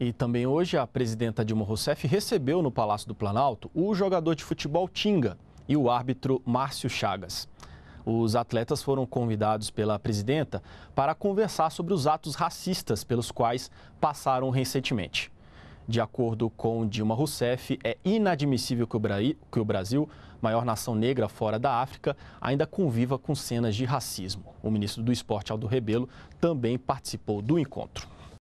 E também hoje a presidenta Dilma Rousseff recebeu no Palácio do Planalto o jogador de futebol Tinga e o árbitro Márcio Chagas. Os atletas foram convidados pela presidenta para conversar sobre os atos racistas pelos quais passaram recentemente. De acordo com Dilma Rousseff, é inadmissível que o Brasil, maior nação negra fora da África, ainda conviva com cenas de racismo. O ministro do Esporte, Aldo Rebelo, também participou do encontro.